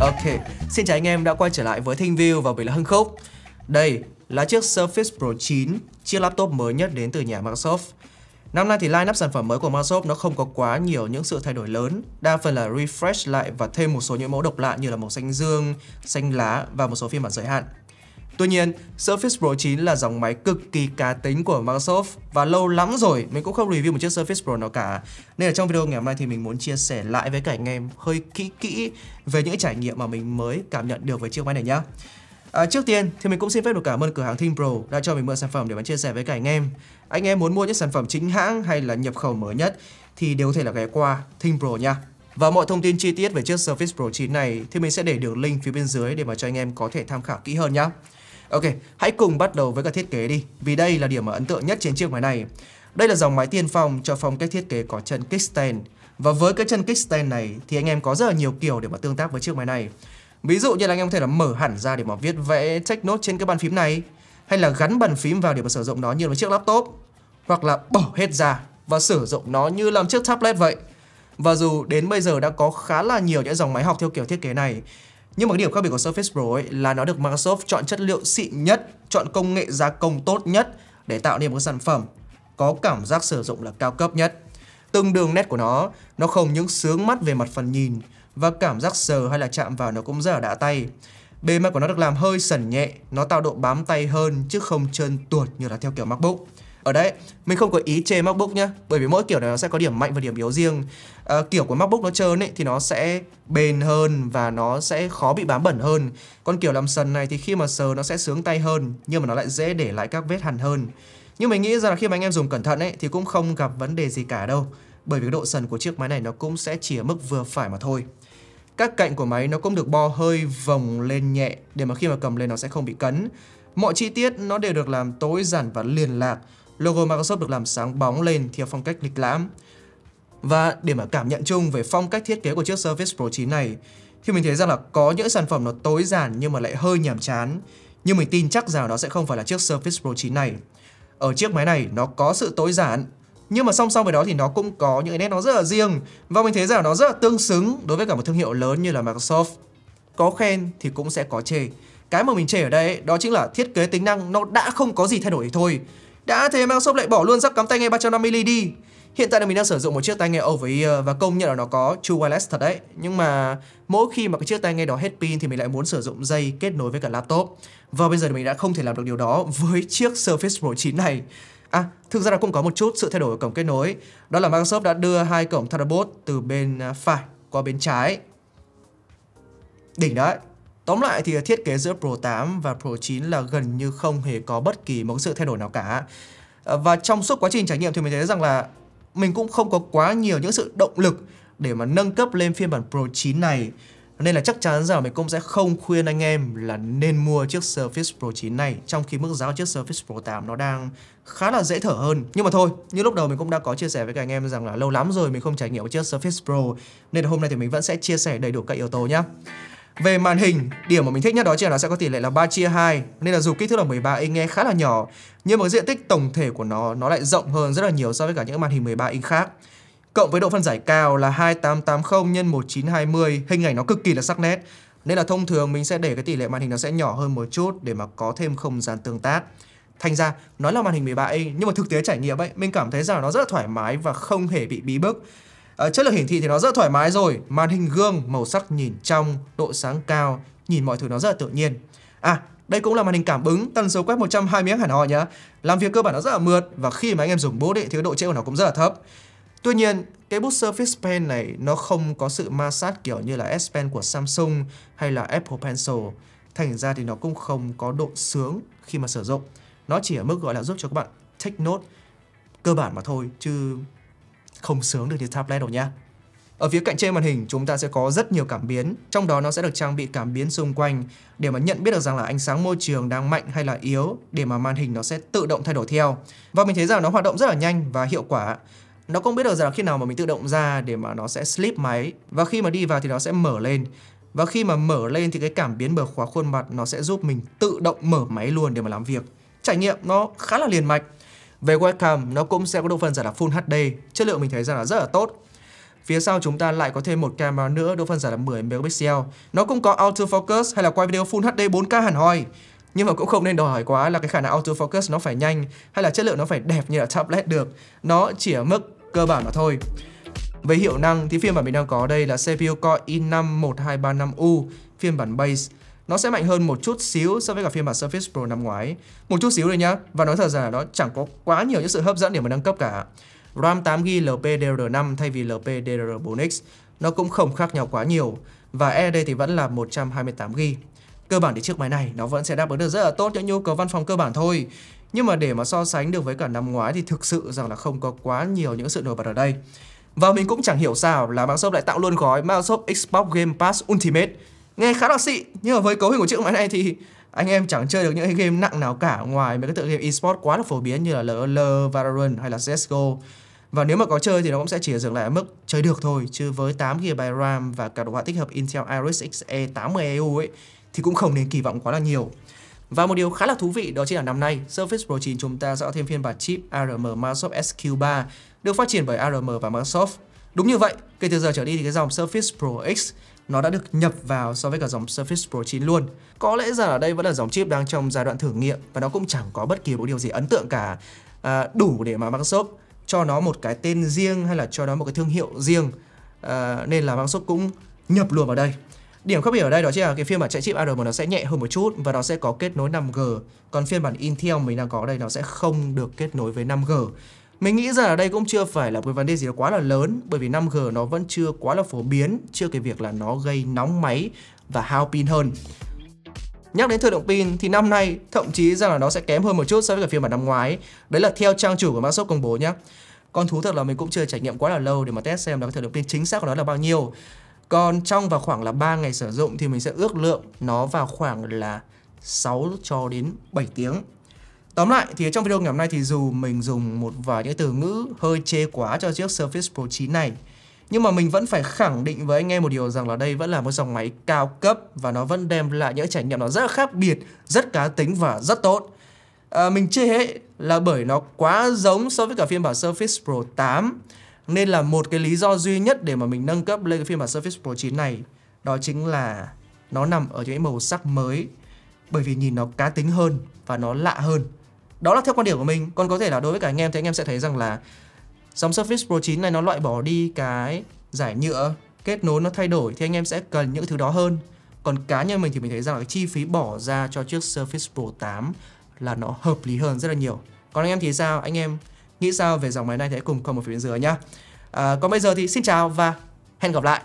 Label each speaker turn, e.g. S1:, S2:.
S1: Ok, xin chào anh em đã quay trở lại với Thinh View và mình là Hưng Khúc Đây là chiếc Surface Pro 9, chiếc laptop mới nhất đến từ nhà Microsoft Năm nay thì line-up sản phẩm mới của Microsoft nó không có quá nhiều những sự thay đổi lớn Đa phần là refresh lại và thêm một số những mẫu độc lạ như là màu xanh dương, xanh lá và một số phiên bản giới hạn Tuy nhiên, Surface Pro 9 là dòng máy cực kỳ cá tính của Microsoft và lâu lắm rồi mình cũng không review một chiếc Surface Pro nào cả. Nên ở trong video ngày hôm nay thì mình muốn chia sẻ lại với cả anh em hơi kỹ kỹ về những trải nghiệm mà mình mới cảm nhận được với chiếc máy này nhá. À, trước tiên thì mình cũng xin phép được cảm ơn cửa hàng Think Pro đã cho mình mượn sản phẩm để mình chia sẻ với cả anh em. Anh em muốn mua những sản phẩm chính hãng hay là nhập khẩu mới nhất thì đều có thể là ghé qua Think Pro nha. Và mọi thông tin chi tiết về chiếc Surface Pro 9 này thì mình sẽ để đường link phía bên dưới để mà cho anh em có thể tham khảo kỹ hơn nhé. Ok, hãy cùng bắt đầu với các thiết kế đi, vì đây là điểm ấn tượng nhất trên chiếc máy này. Đây là dòng máy tiên phong cho phong cách thiết kế có chân kickstand. Và với cái chân kickstand này thì anh em có rất là nhiều kiểu để mà tương tác với chiếc máy này. Ví dụ như là anh em có thể là mở hẳn ra để mà viết vẽ check note trên cái bàn phím này hay là gắn bàn phím vào để mà sử dụng nó như là chiếc laptop hoặc là bỏ hết ra và sử dụng nó như làm chiếc tablet vậy. Và dù đến bây giờ đã có khá là nhiều những dòng máy học theo kiểu thiết kế này nhưng mà cái điểm khác biệt của Surface Pro ấy là nó được Microsoft chọn chất liệu xịn nhất, chọn công nghệ gia công tốt nhất để tạo nên một cái sản phẩm có cảm giác sử dụng là cao cấp nhất. Từng đường nét của nó, nó không những sướng mắt về mặt phần nhìn và cảm giác sờ hay là chạm vào nó cũng rất là đã tay. Bề mặt của nó được làm hơi sần nhẹ, nó tạo độ bám tay hơn chứ không trơn tuột như là theo kiểu MacBook. Ở ờ, đấy, mình không có ý chê MacBook nhá, bởi vì mỗi kiểu này nó sẽ có điểm mạnh và điểm yếu riêng. À, kiểu của MacBook nó trơn ấy thì nó sẽ bền hơn và nó sẽ khó bị bám bẩn hơn. Còn kiểu làm sần này thì khi mà sờ nó sẽ sướng tay hơn, nhưng mà nó lại dễ để lại các vết hằn hơn. Nhưng mình nghĩ rằng là khi mà anh em dùng cẩn thận ấy thì cũng không gặp vấn đề gì cả đâu, bởi vì độ sần của chiếc máy này nó cũng sẽ chỉ ở mức vừa phải mà thôi. Các cạnh của máy nó cũng được bo hơi vòng lên nhẹ để mà khi mà cầm lên nó sẽ không bị cấn. Mọi chi tiết nó đều được làm tối giản và liền lạc logo Microsoft được làm sáng bóng lên theo phong cách lịch lãm. Và để mà cảm nhận chung về phong cách thiết kế của chiếc Surface Pro 9 này thì mình thấy rằng là có những sản phẩm nó tối giản nhưng mà lại hơi nhàm chán. Nhưng mình tin chắc rằng nó sẽ không phải là chiếc Surface Pro 9 này. Ở chiếc máy này nó có sự tối giản nhưng mà song song với đó thì nó cũng có những nét nó rất là riêng và mình thấy rằng nó rất là tương xứng đối với cả một thương hiệu lớn như là Microsoft. Có khen thì cũng sẽ có chê. Cái mà mình chê ở đây đó chính là thiết kế tính năng nó đã không có gì thay đổi thôi đã thế mang shop lại bỏ luôn giắc cắm tai nghe 350mm đi. Hiện tại là mình đang sử dụng một chiếc tai nghe over ear và công nhận là nó có true wireless thật đấy. Nhưng mà mỗi khi mà cái chiếc tai nghe đó hết pin thì mình lại muốn sử dụng dây kết nối với cả laptop. Và bây giờ thì mình đã không thể làm được điều đó với chiếc Surface Pro 9 này. À, thực ra là cũng có một chút sự thay đổi ở cổng kết nối. Đó là Microsoft đã đưa hai cổng Thunderbolt từ bên à, phải qua bên trái. Đỉnh đấy. Tóm lại thì thiết kế giữa Pro 8 và Pro 9 là gần như không hề có bất kỳ mẫu sự thay đổi nào cả. Ờ, và trong suốt quá trình trải nghiệm thì mình thấy rằng là mình cũng không có quá nhiều những sự động lực để mà nâng cấp lên phiên bản Pro 9 này. Nên là chắc chắn rằng mình cũng sẽ không khuyên anh em là nên mua chiếc Surface Pro 9 này trong khi mức giá của chiếc Surface Pro 8 nó đang khá là dễ thở hơn. Nhưng mà thôi, như lúc đầu mình cũng đã có chia sẻ với các anh em rằng là lâu lắm rồi mình không trải nghiệm chiếc Surface Pro nên là hôm nay thì mình vẫn sẽ chia sẻ đầy đủ các yếu tố nhé. Về màn hình, điểm mà mình thích nhất đó chính là nó sẽ có tỷ lệ là 3 chia 2 Nên là dù kích thước là 13 inch nghe khá là nhỏ Nhưng mà cái diện tích tổng thể của nó nó lại rộng hơn rất là nhiều so với cả những màn hình 13 inch khác Cộng với độ phân giải cao là 2880 x 1920 Hình ảnh nó cực kỳ là sắc nét Nên là thông thường mình sẽ để cái tỷ lệ màn hình nó sẽ nhỏ hơn một chút Để mà có thêm không gian tương tác Thành ra, nói là màn hình 13 inch nhưng mà thực tế trải nghiệm ấy, mình cảm thấy rằng nó rất là thoải mái và không hề bị bí bức. Ờ, chất lượng hiển thị thì nó rất thoải mái rồi. Màn hình gương, màu sắc nhìn trong, độ sáng cao, nhìn mọi thứ nó rất là tự nhiên. À, đây cũng là màn hình cảm ứng, tần số quét 120 Hz hẳn hoi nhá. Làm việc cơ bản nó rất là mượt và khi mà anh em dùng bút ấy, thì cái độ trễ của nó cũng rất là thấp. Tuy nhiên, cái bút Surface Pen này nó không có sự ma sát kiểu như là S Pen của Samsung hay là Apple Pencil. Thành ra thì nó cũng không có độ sướng khi mà sử dụng. Nó chỉ ở mức gọi là giúp cho các bạn take note cơ bản mà thôi chứ không sướng được như tablet đâu nhá. Ở phía cạnh trên màn hình chúng ta sẽ có rất nhiều cảm biến, trong đó nó sẽ được trang bị cảm biến xung quanh để mà nhận biết được rằng là ánh sáng môi trường đang mạnh hay là yếu để mà màn hình nó sẽ tự động thay đổi theo. Và mình thấy rằng nó hoạt động rất là nhanh và hiệu quả. Nó không biết được rằng là khi nào mà mình tự động ra để mà nó sẽ sleep máy và khi mà đi vào thì nó sẽ mở lên. Và khi mà mở lên thì cái cảm biến mở khóa khuôn mặt nó sẽ giúp mình tự động mở máy luôn để mà làm việc. Trải nghiệm nó khá là liền mạch về webcam, nó cũng sẽ có độ phân giải là Full HD, chất lượng mình thấy rằng là rất là tốt. Phía sau chúng ta lại có thêm một camera nữa, độ phân giải là 10 megapixel. Nó cũng có autofocus hay là quay video Full HD 4K hẳn hoi. Nhưng mà cũng không nên đòi hỏi quá là cái khả năng autofocus nó phải nhanh hay là chất lượng nó phải đẹp như là tablet được. Nó chỉ ở mức cơ bản mà thôi. Về hiệu năng thì phiên bản mình đang có đây là CPU Core i5 1235U phiên bản base nó sẽ mạnh hơn một chút xíu so với cả phiên bản Surface Pro năm ngoái. Một chút xíu thôi nhá. Và nói thật rằng là nó chẳng có quá nhiều những sự hấp dẫn để mà nâng cấp cả. RAM 8GB LPDDR5 thay vì LPDDR4X nó cũng không khác nhau quá nhiều và SSD e thì vẫn là 128GB. Cơ bản thì chiếc máy này nó vẫn sẽ đáp ứng được rất là tốt những nhu cầu văn phòng cơ bản thôi. Nhưng mà để mà so sánh được với cả năm ngoái thì thực sự rằng là không có quá nhiều những sự nổi bật ở đây. Và mình cũng chẳng hiểu sao là Microsoft lại tạo luôn gói Microsoft Xbox Game Pass Ultimate nghe khá là xị nhưng mà với cấu hình của chiếc máy này thì anh em chẳng chơi được những cái game nặng nào cả ngoài mấy cái tựa game esports quá là phổ biến như là LOL, Valorant hay là CS:GO. Và nếu mà có chơi thì nó cũng sẽ chỉ dừng lại ở mức chơi được thôi chứ với 8GB RAM và cả đồ họa tích hợp Intel Iris Xe 80EU ấy thì cũng không nên kỳ vọng quá là nhiều. Và một điều khá là thú vị đó chính là năm nay, Surface Pro 9 chúng ta sẽ có thêm phiên bản chip ARM Microsoft SQ3 được phát triển bởi ARM và Microsoft. Đúng như vậy, Kể từ giờ trở đi thì cái dòng Surface Pro X nó đã được nhập vào so với cả dòng Surface Pro 9 luôn. Có lẽ rằng ở đây vẫn là dòng chip đang trong giai đoạn thử nghiệm và nó cũng chẳng có bất kỳ một điều gì ấn tượng cả. À, đủ để mà Microsoft cho nó một cái tên riêng hay là cho nó một cái thương hiệu riêng. À, nên là Microsoft cũng nhập luôn vào đây. Điểm khác biệt ở đây đó chính là cái phiên bản chạy chip ARM nó sẽ nhẹ hơn một chút và nó sẽ có kết nối 5G. Còn phiên bản Intel mình đang có đây nó sẽ không được kết nối với 5G. Mình nghĩ rằng ở đây cũng chưa phải là một vấn đề gì đó quá là lớn bởi vì 5G nó vẫn chưa quá là phổ biến, chưa cái việc là nó gây nóng máy và hao pin hơn. Nhắc đến thời lượng pin thì năm nay thậm chí rằng là nó sẽ kém hơn một chút so với cả phiên bản năm ngoái. Đấy là theo trang chủ của Microsoft công bố nhé. Còn thú thật là mình cũng chưa trải nghiệm quá là lâu để mà test xem là cái thời lượng pin chính xác của nó là bao nhiêu. Còn trong và khoảng là 3 ngày sử dụng thì mình sẽ ước lượng nó vào khoảng là 6 cho đến 7 tiếng. Tóm lại thì trong video ngày hôm nay thì dù mình dùng một vài những từ ngữ hơi chê quá cho chiếc Surface Pro 9 này nhưng mà mình vẫn phải khẳng định với anh em một điều rằng là đây vẫn là một dòng máy cao cấp và nó vẫn đem lại những trải nghiệm nó rất khác biệt, rất cá tính và rất tốt. À, mình chê hết là bởi nó quá giống so với cả phiên bản Surface Pro 8 nên là một cái lý do duy nhất để mà mình nâng cấp lên cái phiên bản Surface Pro 9 này đó chính là nó nằm ở những màu sắc mới bởi vì nhìn nó cá tính hơn và nó lạ hơn đó là theo quan điểm của mình còn có thể là đối với cả anh em thì anh em sẽ thấy rằng là dòng Surface Pro 9 này nó loại bỏ đi cái giải nhựa kết nối nó thay đổi thì anh em sẽ cần những thứ đó hơn còn cá nhân mình thì mình thấy rằng là cái chi phí bỏ ra cho chiếc Surface Pro 8 là nó hợp lý hơn rất là nhiều còn anh em thì sao anh em nghĩ sao về dòng máy này thì hãy cùng comment phía bên dưới nhá à, còn bây giờ thì xin chào và hẹn gặp lại